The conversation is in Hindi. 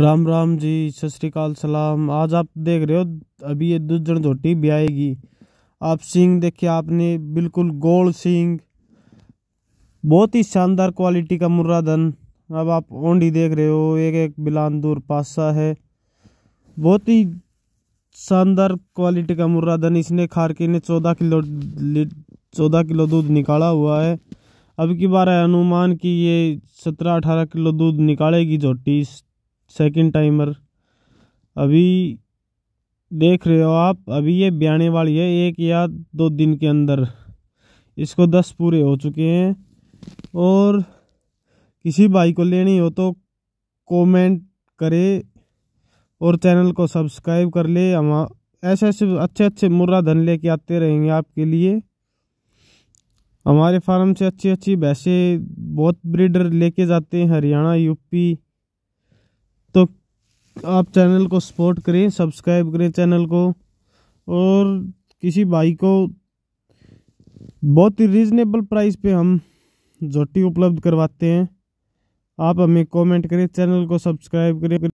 राम राम जी सत श्रीकाल सलाम आज आप देख रहे हो अभी ये दुजन झोटी भी आएगी आप सींग देखिए आपने बिल्कुल गोल सींग बहुत ही शानदार क्वालिटी का मुर्रा धन अब आप ओंडी देख रहे हो एक एक बिलान दूर पासा है बहुत ही शानदार क्वालिटी का मुर्रा धन इसने खारकी ने चौदह किलो चौदह किलो दूध निकाला हुआ है अब की बार है अनुमान कि ये सत्रह अठारह किलो दूध निकालेगी झोटी सेकंड टाइमर अभी देख रहे हो आप अभी ये ब्याने वाली है एक या दो दिन के अंदर इसको दस पूरे हो चुके हैं और किसी भाई को लेनी हो तो कमेंट करे और चैनल को सब्सक्राइब कर ले हम ऐसे ऐसे अच्छे अच्छे मुर्रा धन लेके आते रहेंगे आपके लिए हमारे फार्म से अच्छी अच्छी वैसे बहुत ब्रीडर लेके जाते हैं हरियाणा यूपी तो आप चैनल को सपोर्ट करें सब्सक्राइब करें चैनल को और किसी भाई को बहुत ही रिजनेबल प्राइस पे हम झोटी उपलब्ध करवाते हैं आप हमें कमेंट करें चैनल को सब्सक्राइब करें